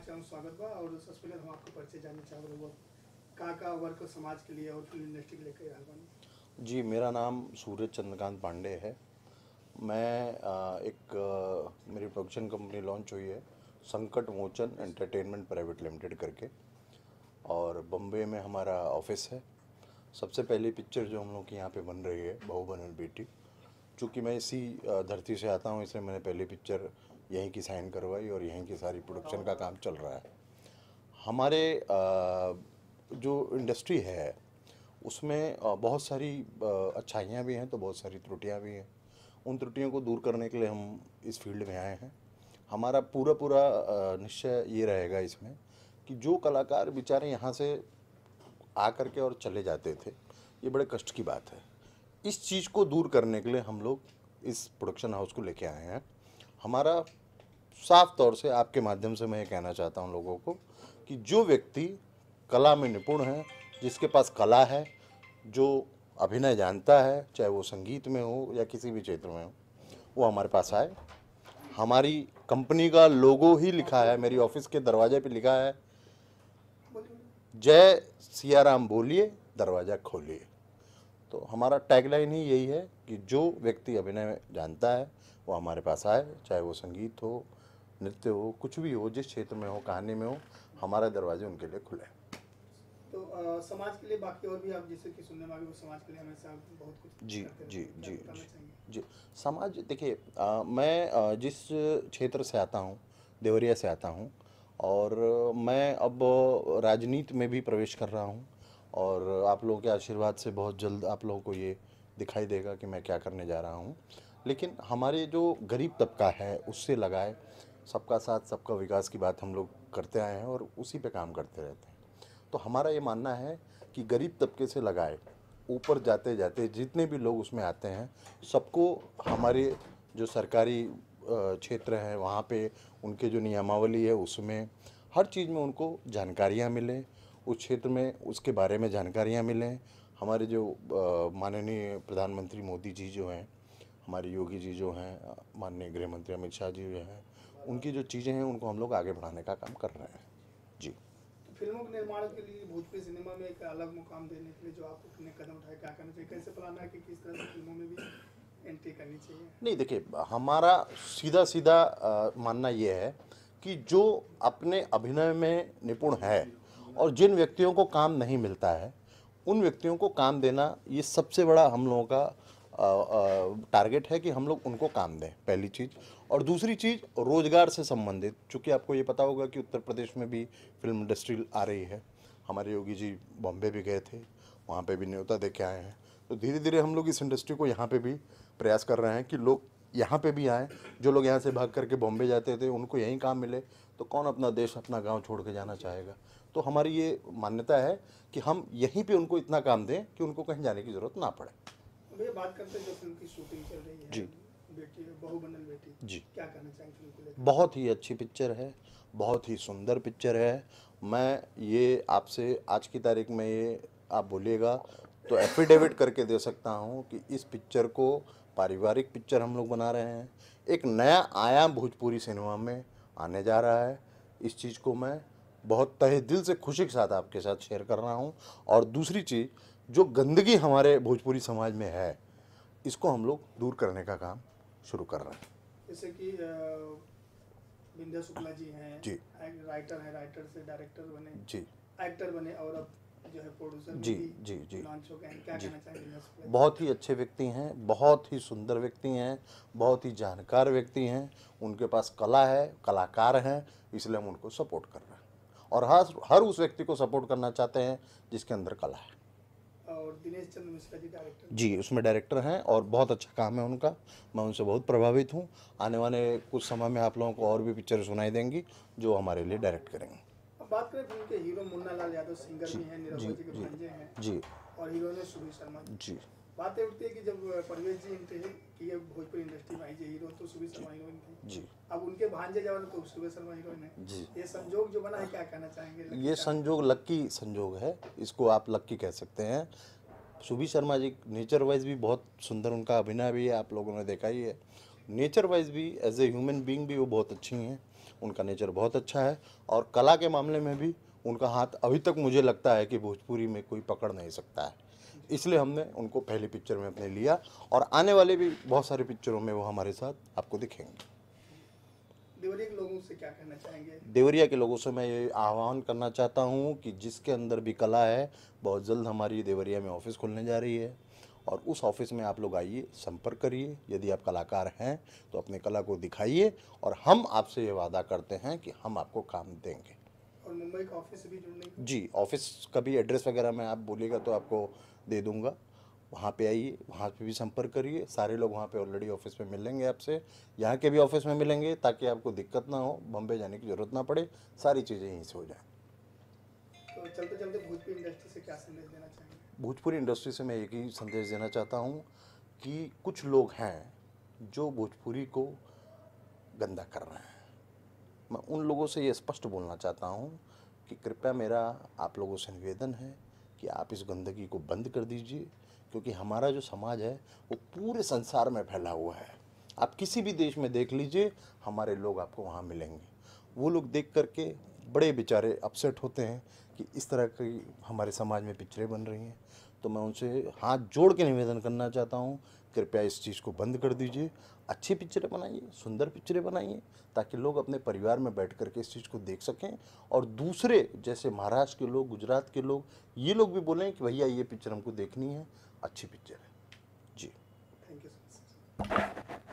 आज का स्वागत बा और सबसे पहले हम आपको परिचय जानना चाह रहे का का वर्क समाज के लिए और फिल्म इंडस्ट्री के लेकर आह्वान जी मेरा नाम सूरज चंद्रकांत पांडे है मैं एक मेरी प्रोडक्शन कंपनी लॉन्च हुई है संकट मोचन एंटरटेनमेंट प्राइवेट लिमिटेड करके और बम्बे में हमारा ऑफिस है सबसे पहली पिक्चर जो हम लोग की यहाँ पे बन रही है बहु बनन बेटी चूँकि मैं इसी धरती से आता हूँ इसलिए मैंने पहली पिक्चर यहीं की साइन करवाई और यहीं की सारी प्रोडक्शन का काम चल रहा है हमारे जो इंडस्ट्री है उसमें बहुत सारी अच्छाइयाँ भी हैं तो बहुत सारी त्रुटियाँ भी हैं उन त्रुटियों को दूर करने के लिए हम इस फील्ड में आए हैं हमारा पूरा पूरा निश्चय ये रहेगा इसमें कि जो कलाकार बेचारे यहाँ से आ कर के और चले जाते थे ये बड़े कष्ट की बात है इस चीज़ को दूर करने के लिए हम लोग इस प्रोडक्शन हाउस को लेके आए हैं हमारा साफ तौर से आपके माध्यम से मैं ये कहना चाहता हूँ लोगों को कि जो व्यक्ति कला में निपुण है जिसके पास कला है जो अभिनय जानता है चाहे वो संगीत में हो या किसी भी क्षेत्र में हो वो हमारे पास आए हमारी कंपनी का लोगो ही लिखा है मेरी ऑफिस के दरवाजे पे लिखा है जय सियाराम बोलिए दरवाज़ा खोलिए तो हमारा टैगलाइन ही यही है कि जो व्यक्ति अभिनय जानता है वो हमारे पास आए चाहे वो संगीत हो नृत्य हो कुछ भी हो जिस क्षेत्र में हो कहानी में हो हमारा दरवाजे उनके लिए खुले हैं तो आ, समाज के लिए बाकी और भी आप जैसे कि सुनने में वो समाज के लिए हमेशा बहुत कुछ जी जी जी जी जी समाज देखिए मैं जिस क्षेत्र से आता हूँ देवरिया से आता हूँ और मैं अब राजनीति में भी प्रवेश कर रहा हूँ और आप लोगों के आशीर्वाद से बहुत जल्द आप लोगों को ये दिखाई देगा कि मैं क्या करने जा रहा हूँ लेकिन हमारे जो गरीब तबका है उससे लगाए सबका साथ सबका विकास की बात हम लोग करते आए हैं और उसी पे काम करते रहते हैं तो हमारा ये मानना है कि गरीब तबके से लगाए ऊपर जाते जाते जितने भी लोग उसमें आते हैं सबको हमारे जो सरकारी क्षेत्र हैं वहाँ पे उनके जो नियमावली है उसमें हर चीज़ में उनको जानकारियाँ मिलें उस क्षेत्र में उसके बारे में जानकारियाँ मिलें हमारे जो माननीय प्रधानमंत्री मोदी जी जो हैं हमारे योगी जी जो हैं माननीय गृह मंत्री अमित शाह जी जो हैं उनकी जो चीज़ें हैं उनको हम लोग आगे बढ़ाने का काम कर रहे हैं जी फिल्मों के निर्माण के लिए भोजपुरी सिनेमा में एक अलग मुकाम देने के लिए जो आप अपने कदम उठाए क्या करना चाहिए कैसे प्लान है कि किस तरह से फिल्मों में भी एंट्री करनी चाहिए नहीं देखिए हमारा सीधा सीधा आ, मानना ये है कि जो अपने अभिनय में निपुण है और जिन व्यक्तियों को काम नहीं मिलता है उन व्यक्तियों को काम देना ये सबसे बड़ा हम लोगों का टारगेट है कि हम लोग उनको काम दें पहली चीज़ और दूसरी चीज़ रोज़गार से संबंधित चूँकि आपको ये पता होगा कि उत्तर प्रदेश में भी फिल्म इंडस्ट्री आ रही है हमारे योगी जी बॉम्बे भी गए थे वहाँ पे भी न्योता दे के आए हैं तो धीरे धीरे हम लोग इस इंडस्ट्री को यहाँ पे भी प्रयास कर रहे हैं कि लोग यहाँ पे भी आएँ जो लोग यहाँ से भाग करके बॉम्बे जाते थे उनको यहीं काम मिले तो कौन अपना देश अपना गांव छोड़ के जाना चाहेगा तो हमारी ये मान्यता है कि हम यहीं पे उनको इतना काम दें कि उनको कहीं जाने की ज़रूरत ना पड़े जी बेटी बेटी जी क्या चाहेंगे बहुत ही अच्छी पिक्चर है बहुत ही सुंदर पिक्चर है मैं ये आपसे आज की तारीख में ये आप बोलिएगा तो एफिडेविट करके दे सकता हूँ कि इस पिक्चर को पारिवारिक पिक्चर हम लोग बना रहे हैं एक नया आयाम भोजपुरी सिनेमा में आने जा रहा है इस चीज़ को मैं बहुत तहे दिल से खुशी के साथ आपके साथ शेयर कर रहा हूँ और दूसरी चीज़ जो गंदगी हमारे भोजपुरी समाज में है इसको हम लोग दूर करने का काम शुरू कर रहे हैं जैसे कि विंध्या शुक्ला जी हैं जी राइटर हैं राइटर से डायरेक्टर बने जी एक्टर बने और अब जो है प्रोड्यूसर जी जी जी लॉन्च हो गए क्या कहना चाहेंगे बहुत ही अच्छे व्यक्ति हैं बहुत ही सुंदर व्यक्ति हैं बहुत ही जानकार व्यक्ति हैं उनके पास कला है कलाकार हैं इसलिए हम उनको सपोर्ट कर रहे हैं और हर हर उस व्यक्ति को सपोर्ट करना चाहते हैं जिसके अंदर कला है और दिनेश चंद्र मिश्रा जी डायरेक्टर जी उसमें डायरेक्टर हैं और बहुत अच्छा काम है उनका मैं उनसे बहुत प्रभावित हूँ आने वाले कुछ समय में आप लोगों को और भी पिक्चर सुनाई देंगी जो हमारे लिए डायरेक्ट करेंगे बात करें फिल्म के हीरो मुन्ना लाल यादव सिंगर भी हैं जी के हैं जी और हीरो ने शर्मा जी बातें उठती है कि जब जी भोजपुरी इंडस्ट्री में आई हीरो तो सुबह शर्मा हीरोइन थी जी अब उनके भांजे जवान सुबह शर्मा हीरोइन है जी ये संजोग जो बना है क्या कहना चाहेंगे ये संजोग लक्की संजोग है इसको आप लक्की कह सकते हैं सुबी शर्मा जी नेचर वाइज भी बहुत सुंदर उनका अभिनय भी है आप लोगों ने देखा ही है नेचर वाइज भी एज ए ह्यूमन बींग भी वो बहुत अच्छी हैं उनका नेचर बहुत अच्छा है और कला के मामले में भी उनका हाथ अभी तक मुझे लगता है कि भोजपुरी में कोई पकड़ नहीं सकता है इसलिए हमने उनको पहली पिक्चर में अपने लिया और आने वाले भी बहुत सारे पिक्चरों में वो हमारे साथ आपको दिखेंगे देवरिया के लोगों से क्या कहना चाहेंगे देवरिया के लोगों से मैं ये आह्वान करना चाहता हूँ कि जिसके अंदर भी कला है बहुत जल्द हमारी देवरिया में ऑफिस खुलने जा रही है और उस ऑफिस में आप लोग आइए संपर्क करिए यदि आप कलाकार हैं तो अपने कला को दिखाइए और हम आपसे ये वादा करते हैं कि हम आपको काम देंगे और मुंबई का ऑफिस भी जुड़ने जी ऑफिस का भी एड्रेस वगैरह मैं आप बोलिएगा तो आपको दे दूंगा वहाँ पे आइए वहाँ पे भी संपर्क करिए सारे लोग वहाँ पे ऑलरेडी ऑफिस में मिलेंगे आपसे यहाँ के भी ऑफिस में मिलेंगे ताकि आपको दिक्कत ना हो बम्बे जाने की ज़रूरत ना पड़े सारी चीज़ें यहीं से हो जाएँ तो चलते चलते भोजपुरी इंडस्ट्री से क्या संदेश देना चाहेंगे भोजपुरी इंडस्ट्री से मैं एक ही संदेश देना चाहता हूँ कि कुछ लोग हैं जो भोजपुरी को गंदा कर रहे हैं मैं उन लोगों से ये स्पष्ट बोलना चाहता हूँ कि कृपया मेरा आप लोगों से निवेदन है कि आप इस गंदगी को बंद कर दीजिए क्योंकि हमारा जो समाज है वो पूरे संसार में फैला हुआ है आप किसी भी देश में देख लीजिए हमारे लोग आपको वहाँ मिलेंगे वो लोग देख करके बड़े बेचारे अपसेट होते हैं कि इस तरह की हमारे समाज में पिक्चरें बन रही हैं तो मैं उनसे हाथ जोड़ के निवेदन करना चाहता हूँ कृपया इस चीज़ को बंद कर दीजिए अच्छी पिक्चरें बनाइए सुंदर पिक्चरें बनाइए ताकि लोग अपने परिवार में बैठ कर के इस चीज़ को देख सकें और दूसरे जैसे महाराष्ट्र के लोग गुजरात के लोग ये लोग भी बोलें कि भैया ये पिक्चर हमको देखनी है अच्छी पिक्चर है जी थैंक यू